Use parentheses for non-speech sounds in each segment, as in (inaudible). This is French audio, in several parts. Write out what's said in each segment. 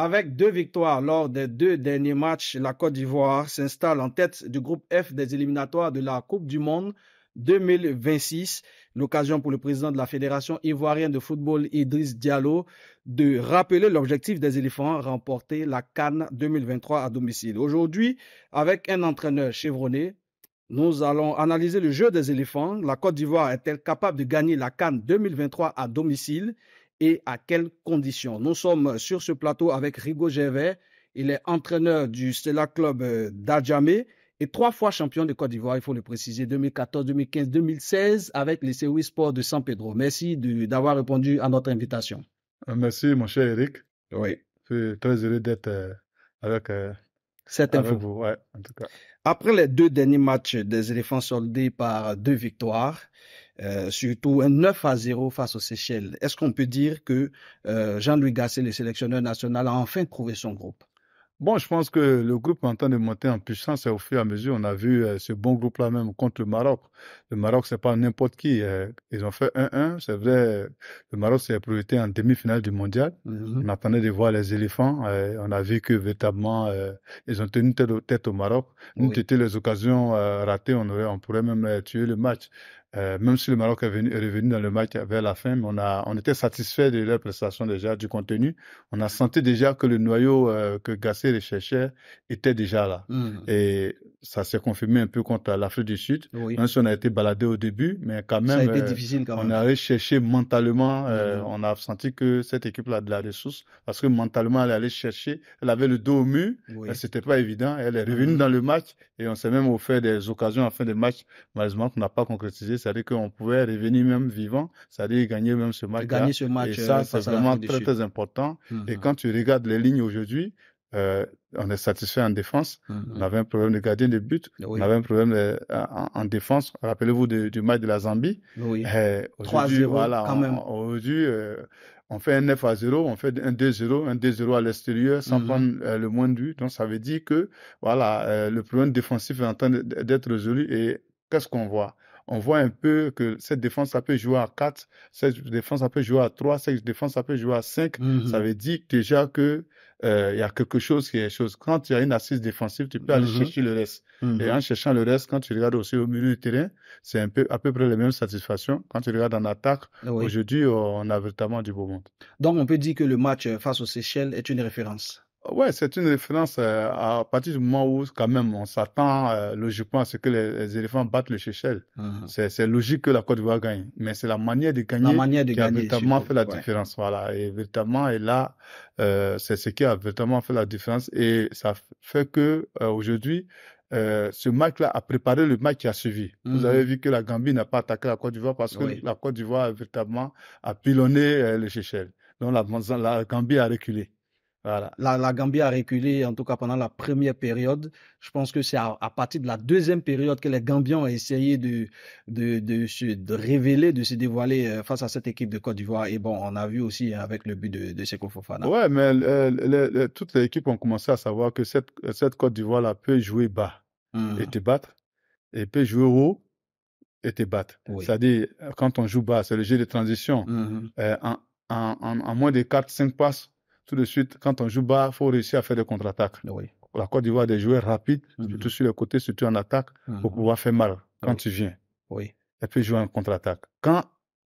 Avec deux victoires lors des deux derniers matchs, la Côte d'Ivoire s'installe en tête du groupe F des éliminatoires de la Coupe du Monde 2026. L'occasion pour le président de la Fédération ivoirienne de football, Idriss Diallo, de rappeler l'objectif des éléphants, remporter la Cannes 2023 à domicile. Aujourd'hui, avec un entraîneur chevronné, nous allons analyser le jeu des éléphants. La Côte d'Ivoire est-elle capable de gagner la Cannes 2023 à domicile et à quelles conditions. Nous sommes sur ce plateau avec Rigo Gervais. Il est entraîneur du Stella Club euh, Dajamé et trois fois champion de Côte d'Ivoire, il faut le préciser, 2014, 2015, 2016 avec les COI Sports de San Pedro. Merci d'avoir répondu à notre invitation. Euh, merci, mon cher Eric. Oui. Je suis très heureux d'être euh, avec après les deux derniers matchs des éléphants soldés par deux victoires, euh, surtout un 9 à 0 face aux Seychelles, est-ce qu'on peut dire que euh, Jean-Louis Gasset, le sélectionneur national, a enfin trouvé son groupe Bon, je pense que le groupe est en train de monter en puissance et au fur et à mesure, on a vu euh, ce bon groupe-là même contre le Maroc. Le Maroc, c'est pas n'importe qui. Euh, ils ont fait 1-1. C'est vrai, le Maroc s'est priorité en demi-finale du mondial. Mm-hmm. On attendait de voir les éléphants. Euh, on a vu que véritablement, ils ont tenu tête, au Maroc. Nous, été les occasions ratées, on, aurait, on pourrait même tuer le match. Euh, même si le Maroc est, revenu dans le match vers la fin, on, a, on était satisfait de leur prestation déjà, du contenu. On a senti déjà que le noyau euh, que Gasset recherchait était déjà là. Hmm. Et ça s'est confirmé un peu contre l'Afrique du Sud. Même si on a été baladé au début, mais quand même, euh, on a recherché mentalement. Hmm. on a senti que cette équipe-là de la ressource, parce que mentalement, elle allait chercher. Elle avait le dos au mur. C'était pas évident. Elle est revenue hmm. dans le match et on s'est même offert des occasions à la fin des matchs, malheureusement, qu'on n'a pas concrétisé c'est-à-dire qu'on pouvait revenir même vivant, c'est-à-dire gagner même ce match. Gagner ce match. Et ça, euh, c'est vraiment très, très important. Et mm-hmm. quand tu regardes les lignes aujourd'hui, euh, on est satisfait en défense. Mm-hmm. On avait un problème de gardien de but. On avait un problème euh, en, défense. Rappelez-vous du match de la Zambie. Eh, quand même. Aujourd'hui, on fait un 9 à 0, on fait un 2-0, un 2-0 à l'extérieur sans mm-hmm. prendre le moins de but. Donc ça veut dire que voilà, le problème défensif est en train d'être résolu. Et qu'est-ce qu'on voit on voit un peu que cette défense, ça peut jouer à 4, cette défense, ça peut jouer à 3, cette défense, ça peut jouer à 5. Ça mhm. veut dire déjà que euh, il y a quelque chose qui est chose. Quand il y a une assise défensive, tu peux aller mhm. chercher le reste. Et mhm. en cherchant le reste, quand tu regardes aussi au milieu du terrain, c'est un peu à peu près les mêmes satisfaction. Quand tu regardes en attaque, aujourd'hui, on a véritablement du beau monde. Donc, on peut dire que le match euh, face au Seychelles est une référence. Ouais, c'est une référence euh, à partir du moment où, quand même, on s'attend euh, logiquement à ce que les, éléphants battent le Chechel. Uh-huh. C'est logique que la Côte d'Ivoire gagne, mais c'est la manière de gagner manière de qui a véritablement fait la différence. Voilà, et véritablement, et là, euh, c'est ce qui a véritablement fait la différence, et ça fait que aujourd'hui, ce match-là a préparé le match qui a suivi. Vous mm-hmm. avez vu que la Gambie n'a pas attaqué la Côte d'Ivoire parce que la Côte d'Ivoire, a véritablement, a pilonné le Chechel. Donc la, Gambie a reculé. La, la, Gambie a reculé, en tout cas pendant la première période. Je pense que c'est à, partir de la deuxième période que les Gambiens ont essayé de, se révéler, de se dévoiler euh, face à cette équipe de Côte d'Ivoire. Et bon, on a vu aussi hein, avec le but de, de Seko Fofana. Ouais, mais euh, toutes les équipes ont commencé à savoir que cette, Côte d'Ivoire-là peut jouer bas hmm. et te battre, et peut jouer haut et te battre. C'est-à-dire, quand on joue bas, c'est le jeu de transition. Hmm. Euh, en, en, moins de 4-5 passes, tout de suite, quand on joue bas, il faut réussir à faire des contre-attaques. Oui. La Côte d'Ivoire a des joueurs rapides, mhm. surtout sur le côté, surtout en attaque, mhm. pour pouvoir faire mal quand tu viens. Oui. Et puis jouer en contre-attaque. Quand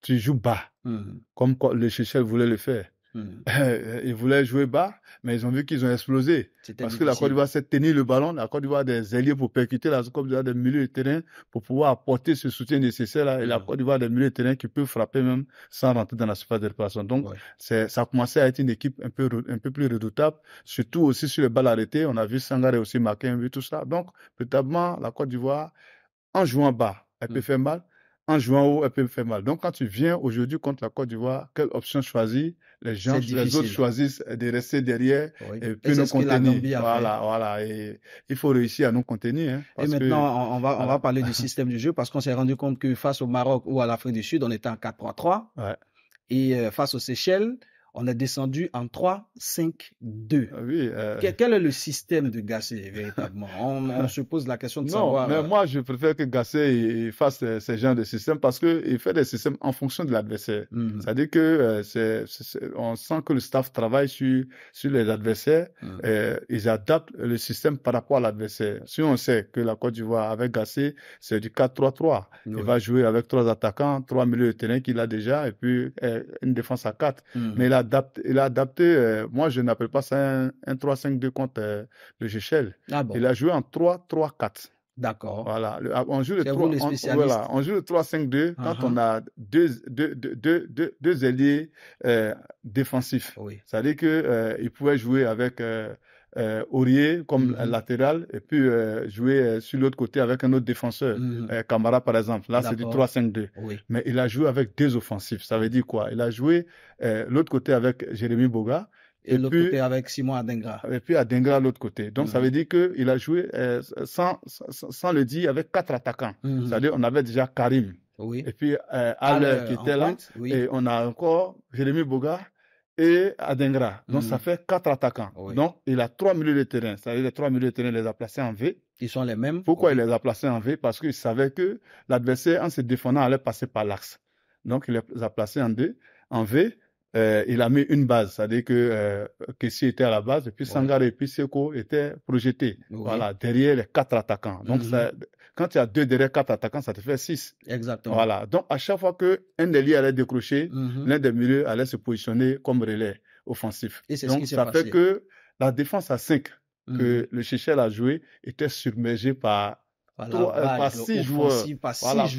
tu joues bas, mhm. comme le Chichel voulait le faire, Hmm. (laughs) Euh, ils voulaient jouer bas, mais ils ont vu qu'ils ont explosé. Parce que la Côte d'Ivoire s'est tenir le ballon, la Côte d'Ivoire a des ailiers pour percuter, la Côte d'Ivoire des milieux de terrain pour pouvoir apporter ce soutien nécessaire et la hmm. Côte d'Ivoire a des milieux de terrain qui peut frapper même sans rentrer dans la surface de réparation. Donc, ça a commencé à être une équipe un peu, un peu plus redoutable, surtout aussi sur les balles arrêtées. On a vu Sangaré aussi marquer un but, tout ça. Donc, notamment, la Côte d'Ivoire, en jouant bas, elle hmm. peut faire mal, en jouant haut, elle peut me faire mal. Donc, quand tu viens aujourd'hui contre la Côte d'Ivoire, quelle option choisir Les gens, les autres choisissent de rester derrière et puis nous contenir. Voilà, voilà. il faut réussir à nous contenir. Hein, et maintenant, on, va, on va parler du (laughs) système du jeu parce qu'on s'est rendu compte que face au Maroc ou à l'Afrique du Sud, on était en 4-3-3. Et euh, face aux Seychelles, on est descendu en 3, 5, 2. Oui, euh. quel est le système de Gassé, véritablement on, se pose la question de savoir. mais euh, moi, je préfère que Gassé fasse euh, ce, genre de système parce qu'il fait des systèmes en fonction de l'adversaire. Mmh. C'est-à-dire que c'est, on sent que le staff travaille sur, sur les adversaires mmh. et ils adaptent le système par rapport à l'adversaire. Si on sait que la Côte d'Ivoire, avec Gassé, c'est du 4-3-3, il va jouer avec trois attaquants, trois milieux de terrain qu'il a déjà et puis une défense à 4. Mmh. Mais il il a adapté euh, moi je n'appelle pas ça un, 3-5-2 contre euh, le Géchel. Ah il a joué en 3-3-4. D'accord. Ah, voilà. on, joue le 3, 3-5-2 ah quand on a deux, deux, deux, deux, deux ailiers euh, défensifs. C'est-à-dire qu'il pouvait jouer avec euh, aurier comme mm-hmm. latéral et puis euh, jouer euh, sur l'autre côté avec un autre défenseur. Camara, mm-hmm. par exemple. Là, c'est du 3-5-2. Mais il a joué avec deux offensifs. Ça veut dire quoi Il a joué l'autre côté avec Jérémy Boga. Et, l'autre côté avec Simon Adengra. Et puis Adengra à l'autre côté. Donc, ça mm-hmm. veut dire qu'il a joué, sans, sans, le dire, avec quatre attaquants. C'est-à-dire, on avait déjà Karim. Oui. Et puis, ah, qui était là. Et on a encore Jérémy Boga et Adengra. Donc, ça mhm. fait quatre attaquants. Donc, il a trois milieux de terrain. C'est-à-dire, les trois milieux de terrain, il les a placés en V. Ils sont les mêmes. Pourquoi il les a placés en V Parce qu'il savait que l'adversaire, en se défendant, allait passer par l'axe. Donc, il les a placés en D, en V. Euh, il a mis une base, c'est-à-dire que euh, était à la base, et puis Sangare et puis Seko étaient projetés. Voilà, derrière les quatre attaquants. Donc, mhm. quand il y a deux derrière quatre attaquants, ça te fait six. Exactement. Voilà. Donc, à chaque fois qu'un des liés allait décrocher, mhm. l'un des milieux allait se positionner comme relais offensif. Et c'est ce qui ça fait que la défense à cinq que mhm. le Chechel a joué était submergée par voilà, euh, par six joueurs. Par six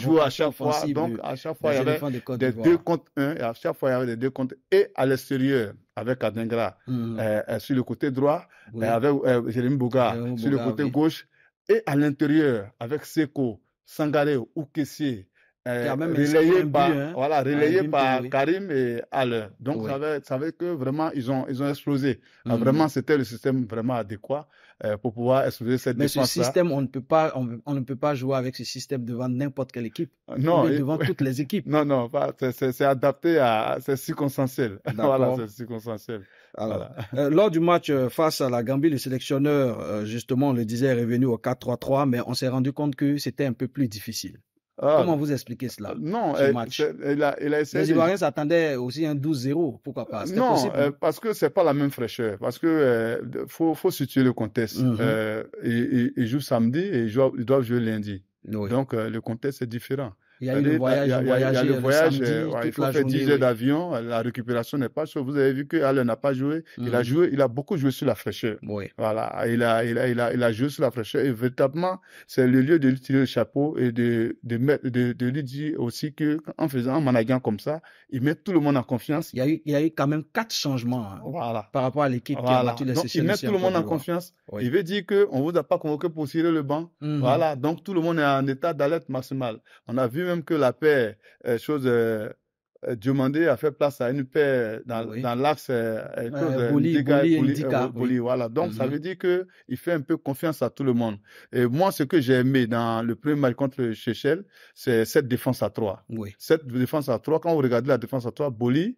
joueurs, à chaque fois. Donc, à chaque fois, il y avait des deux contre un. Et à chaque fois, il y avait des deux contre Et à l'extérieur, avec Adengra, hmm. euh, euh, sur le côté droit, avec Jérémy Bouga, sur le côté gauche. Et à l'intérieur, avec Seko, Sangare ou Kessier. relayé par, hein. voilà, relayé par Karim et Al. Donc, ça, veut, ça veut que vraiment, ils ont, ils ont explosé. Ah, hmm. vraiment, c'était le système vraiment adéquat. Euh, pour pouvoir exploser cette défense-là. Mais ce système, on ne, peut pas, on, ne peut pas jouer avec ce système devant n'importe quelle équipe. Euh, non. Mais devant toutes les équipes. (laughs) Non, non, c'est adapté à. C'est circonstanciel. (laughs) voilà, c'est circonstanciel. Euh, lors du match face à la Gambie, le sélectionneur, justement, le disait, est revenu au 4-3-3, mais on s'est rendu compte que c'était un peu plus difficile. Ah. Comment vous expliquez cela euh, Non, Les Ivoiriens s'attendaient aussi à un 12-0, pourquoi pas Non, possible, euh, parce que c'est pas la même fraîcheur. Parce que euh, faut, faut situer le contexte. ils, mhm. jouent samedi et ils, doivent jouer lundi. Donc le contexte est différent. Il y a eu le voyage, il y a, eu le voyage, euh, il faut faire 10 heures d'avion, euh, la récupération n'est pas sûre. Vous avez vu que n'a pas joué, il a mhm. joué, il a beaucoup joué sur la fraîcheur. Voilà, il a, il a, il a, il a joué sur la fraîcheur et véritablement, c'est le lieu de lui tirer le chapeau et de, de, mettre, de, lui dire aussi que en faisant un comme ça, il met tout le monde en confiance. Il y a eu, il y a eu quand même quatre changements hein, voilà. par rapport à l'équipe qui a battu la session Il met tout le monde en confiance. Il veut dire qu'on ne vous a pas convoqué pour tirer le banc. Mhm. Voilà, donc tout le monde est en état d'alerte maximale. On a vu même que la paix, euh, chose euh, euh, demandée, a fait place à une paix dans, dans l'axe euh, Boli, voilà. Donc, ça mhm. veut dire qu'il fait un peu confiance à tout le monde. Et moi, ce que j'ai aimé dans le premier match contre Chechel, c'est cette défense à trois. Cette défense à trois, quand vous regardez la défense à trois, Boli,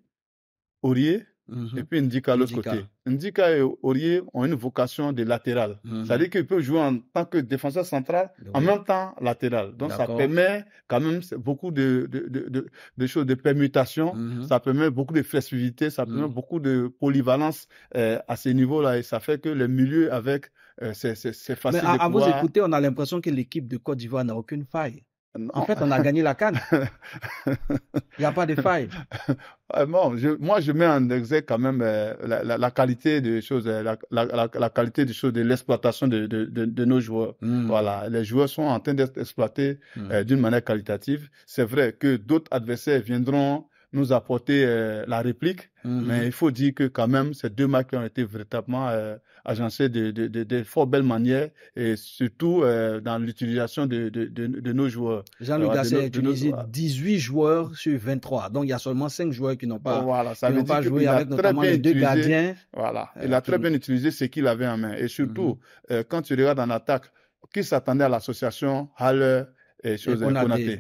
Aurier, Mhm. Et puis Ndika, l'autre côté. Ndika et Aurier ont une vocation de latéral. Mhm. C'est-à-dire qu'ils peuvent jouer en tant que défenseur central, ben en même temps latéral. Donc ça permet quand même beaucoup de, de, de, choses, de permutations. Mhm. Ça permet beaucoup de flexibilité, ça permet beaucoup de polyvalence euh, à ces niveaux-là. Et ça fait que le milieu avec, ces euh, c'est facile. Mais de pouvoir... à vous écouter, on a l'impression que l'équipe de Côte d'Ivoire n'a aucune faille. En fait, on a (laughs) gagné la canne. Il n'y a pas de faille. moi, je mets en exergue quand même euh, la, qualité des choses, euh, la, qualité des choses, de l'exploitation de, nos joueurs. Hmm. Voilà, les joueurs sont en train d'être exploités hmm. euh, d'une manière qualitative. C'est vrai que d'autres adversaires viendront nous apporter euh, la réplique. Mhm. Mais il faut dire que quand même, ces deux matchs ont été véritablement euh, agencés de, de, de, fort belles manières et surtout euh, dans l'utilisation de, nos joueurs. Jean-Luc Gasset a utilisé 18 joueurs sur 23. Donc, il y a seulement 5 joueurs qui n'ont pas, joué avec notamment les deux gardiens. Voilà, il a très bien utilisé ce qu'il avait en main. Et surtout, mhm. quand tu regardes en attaque, qui s'attendait à l'association Haller et Chose et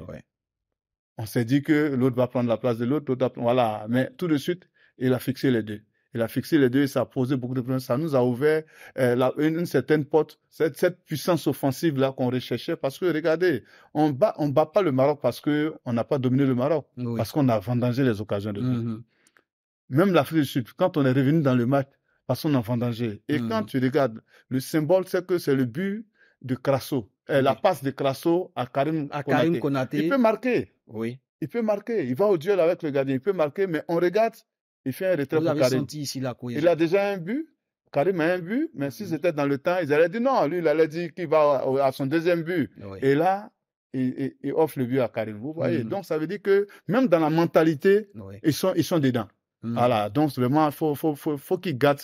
on s'est dit que l'autre va prendre la place de l'autre, voilà. Mais tout de suite, il a fixé les deux. Il a fixé les deux et ça a posé beaucoup de problèmes. Ça nous a ouvert euh, une, certaine porte, cette, cette puissance offensive là qu'on recherchait. Parce que regardez, on bat, on bat pas le Maroc parce que on n'a pas dominé le Maroc, parce qu'on a vendangé les occasions de mm-hmm. Même l'Afrique du Sud, quand on est revenu dans le match, parce qu'on a vendangé. Et mm. quand tu regardes, le symbole c'est que c'est le but de Crasso, eh, la passe de Crasso à Karim, Il peut marquer. Oui. Il peut marquer. Il va au duel avec le gardien. Il peut marquer, mais on regarde. Il fait un retrait pour Karim. Il a déjà un but. Karim a un but, mais mm-hmm. si c'était dans le temps, ils allaient dire non. Lui, il allait dire qu'il va à son deuxième but. Et là, il, offre le but à Karim. Vous voyez, mm-hmm. donc ça veut dire que même dans la mentalité, ils, sont, ils sont dedans. Mm. Voilà, donc vraiment, il faut, faut, faut, faut qu'ils gardent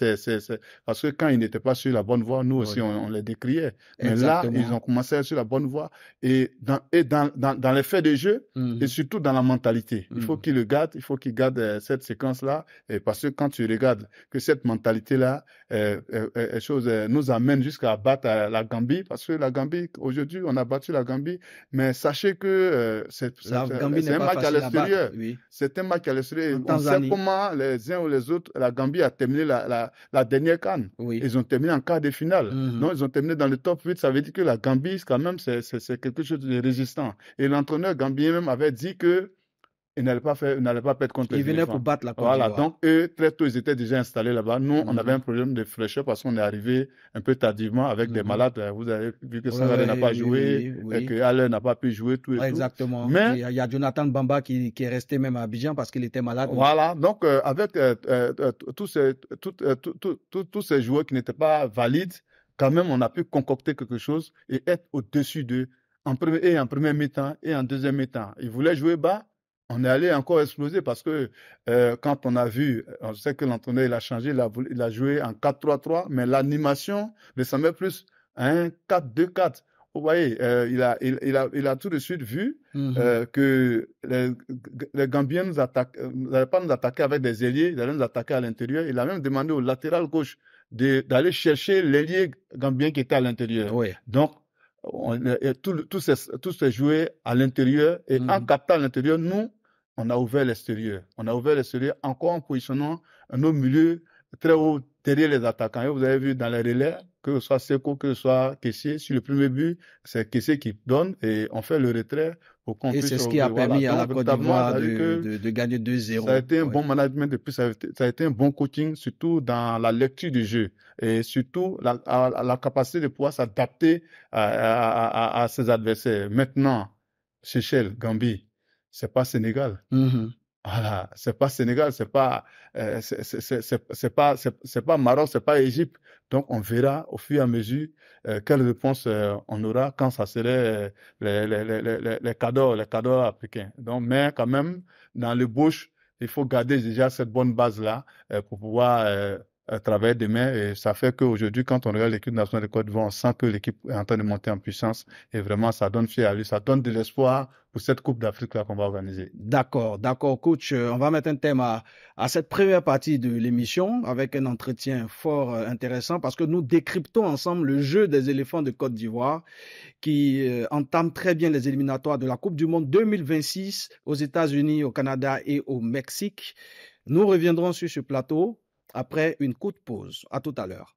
Parce que quand ils n'étaient pas sur la bonne voie, nous aussi, on, les décriait. Mais là, ils ont commencé sur la bonne voie. Et dans, et dans, dans, dans les faits de jeu, mm. et surtout dans la mentalité, il faut mm. qu'ils le gardent, il faut qu'ils gardent euh, cette séquence-là. Et parce que quand tu regardes que cette mentalité-là euh, euh, nous amène jusqu'à battre la Gambie, parce que la Gambie, aujourd'hui, on a battu la Gambie. Mais sachez que c'est un, match à l'extérieur. C'est un match à l'extérieur. On sait comment les uns ou les autres, la Gambie a terminé la, dernière canne. Ils ont terminé en quart de finale. Mhm. Non, ils ont terminé dans le top 8. Ça veut dire que la Gambie, quand même, c'est quelque chose de résistant. Et l'entraîneur gambien même avait dit que ils n'allaient pas faire, pas perdre contre ils venaient pour battre la Côte Voilà. Donc, eux, très tôt, ils étaient déjà installés là-bas. Nous, on avait mhm. un problème de fraîcheur parce qu'on est arrivé un peu tardivement avec des mhm. malades. Vous avez vu que Sandra n'a pas joué, et que n'a pas pu jouer, tout et tout. Exactement. Mais il y, a Jonathan Bamba qui, est resté même à Abidjan parce qu'il était malade. Voilà. Donc, avec tous ces, joueurs qui n'étaient pas valides, quand même, on a pu concocter quelque chose et être au-dessus d'eux en premier, et en premier mi et en deuxième mi-temps. Ils voulaient jouer bas, on est allé encore exploser parce que euh, quand on a vu, on sait que l'entraîneur il a changé, il a, il a joué en 4-3-3, mais l'animation ressemblait plus à un 4-2-4. Vous voyez, euh, il, a, il, a, il a tout de suite vu mm-hmm. euh, que les, les Gambiens n'allaient pas nous attaquer avec des ailiers, ils allaient nous attaquer à l'intérieur. Il a même demandé au latéral gauche d'aller chercher l'ailier gambien qui était à l'intérieur. Oui. Donc, tout, s'est joué à l'intérieur et en mm. captant l'intérieur, nous, on a ouvert l'extérieur. On a ouvert l'extérieur encore en positionnant nos milieux très haut derrière les attaquants. vous avez vu dans les relais, que ce soit Seco, que ce soit Kessier, sur le premier but, c'est Kessier qui donne et on fait le retrait pour Et c'est ce qui a permis à la Côte de, gagner 2-0. Ça a été un bon management depuis, ça, a, été, un bon coaching, surtout dans la lecture du jeu et surtout la, capacité de pouvoir s'adapter à, ses adversaires. Maintenant, Seychelles, Gambie, c'est pas Sénégal. Mm-hmm. Voilà, c'est pas Sénégal, c'est pas, euh, c'est pas, c'est pas Maroc, c'est pas Égypte. Donc on verra au fur et à mesure euh, quelle réponse euh, on aura quand ça serait euh, les, les, les, les, cadeaux, les cadeaux africains. Donc mais quand même dans le bouche, il faut garder déjà cette bonne base là euh, pour pouvoir Travail de main. Et ça fait qu'aujourd'hui, quand on regarde l'équipe nationale de Côte d'Ivoire, on sent que l'équipe est en train de monter en puissance. Et vraiment, ça donne fier à lui, ça donne de l'espoir pour cette Coupe d'Afrique-là qu'on va organiser. D'accord, d'accord, coach. Euh, on va mettre un thème à, cette première partie de l'émission avec un entretien fort euh, intéressant parce que nous décryptons ensemble le jeu des éléphants de Côte d'Ivoire qui entament euh, entame très bien les éliminatoires de la Coupe du Monde 2026 aux États-Unis, au Canada et au Mexique. Nous reviendrons sur ce plateau après une courte pause. À tout à l'heure.